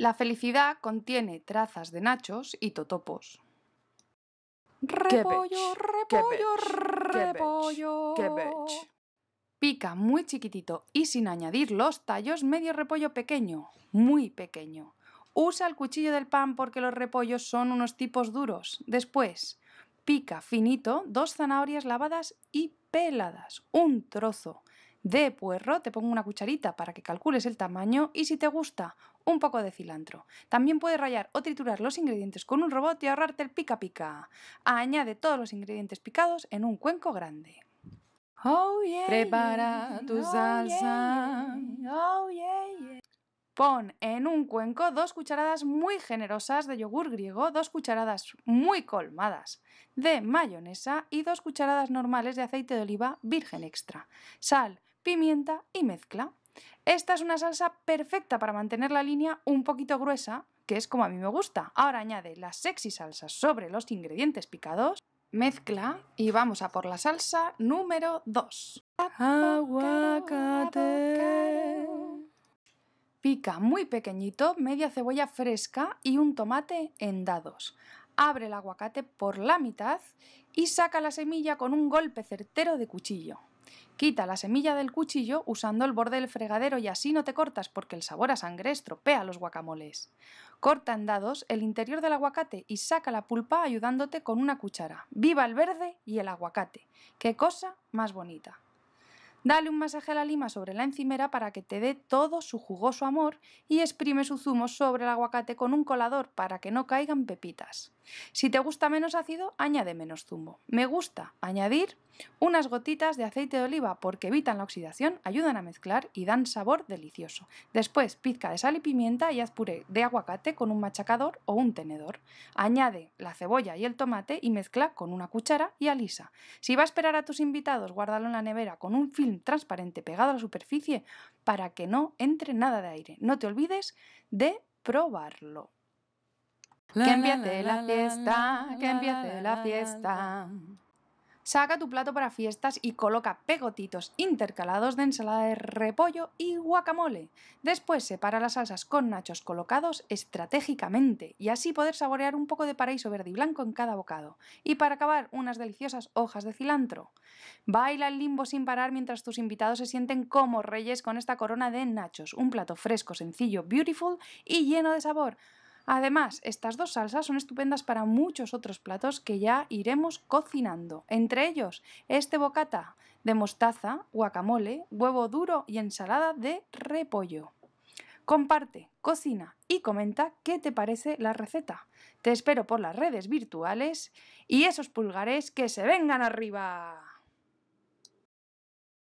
La felicidad contiene trazas de nachos y totopos. Repollo, repollo, repollo. Pica muy chiquitito y sin añadir los tallos, medio repollo pequeño, muy pequeño. Usa el cuchillo del pan porque los repollos son unos tipos duros. Después, pica finito dos zanahorias lavadas y peladas, un trozo de puerro te pongo una cucharita para que calcules el tamaño y si te gusta, un poco de cilantro. También puedes rayar o triturar los ingredientes con un robot y ahorrarte el pica pica. Añade todos los ingredientes picados en un cuenco grande. Oh, Prepara tu oh, salsa. Oh, Pon en un cuenco dos cucharadas muy generosas de yogur griego, dos cucharadas muy colmadas de mayonesa y dos cucharadas normales de aceite de oliva virgen extra. Sal, pimienta y mezcla. Esta es una salsa perfecta para mantener la línea un poquito gruesa, que es como a mí me gusta. Ahora añade la sexy salsa sobre los ingredientes picados, mezcla y vamos a por la salsa número 2. Aguacate. Pica muy pequeñito, media cebolla fresca y un tomate en dados. Abre el aguacate por la mitad y saca la semilla con un golpe certero de cuchillo. Quita la semilla del cuchillo usando el borde del fregadero y así no te cortas porque el sabor a sangre estropea los guacamoles. Corta en dados el interior del aguacate y saca la pulpa ayudándote con una cuchara. ¡Viva el verde y el aguacate! ¡Qué cosa más bonita! Dale un masaje a la lima sobre la encimera para que te dé todo su jugoso amor y exprime su zumo sobre el aguacate con un colador para que no caigan pepitas. Si te gusta menos ácido, añade menos zumbo. Me gusta añadir unas gotitas de aceite de oliva porque evitan la oxidación, ayudan a mezclar y dan sabor delicioso. Después, pizca de sal y pimienta y haz puré de aguacate con un machacador o un tenedor. Añade la cebolla y el tomate y mezcla con una cuchara y alisa. Si va a esperar a tus invitados, guárdalo en la nevera con un film transparente pegado a la superficie para que no entre nada de aire. No te olvides de probarlo. Que empiece la fiesta, que empiece la fiesta. Saca tu plato para fiestas y coloca pegotitos intercalados de ensalada de repollo y guacamole. Después separa las salsas con nachos colocados estratégicamente y así poder saborear un poco de paraíso verde y blanco en cada bocado. Y para acabar, unas deliciosas hojas de cilantro. Baila el limbo sin parar mientras tus invitados se sienten como reyes con esta corona de nachos, un plato fresco, sencillo, beautiful y lleno de sabor. Además, estas dos salsas son estupendas para muchos otros platos que ya iremos cocinando. Entre ellos, este bocata de mostaza, guacamole, huevo duro y ensalada de repollo. Comparte, cocina y comenta qué te parece la receta. Te espero por las redes virtuales y esos pulgares que se vengan arriba.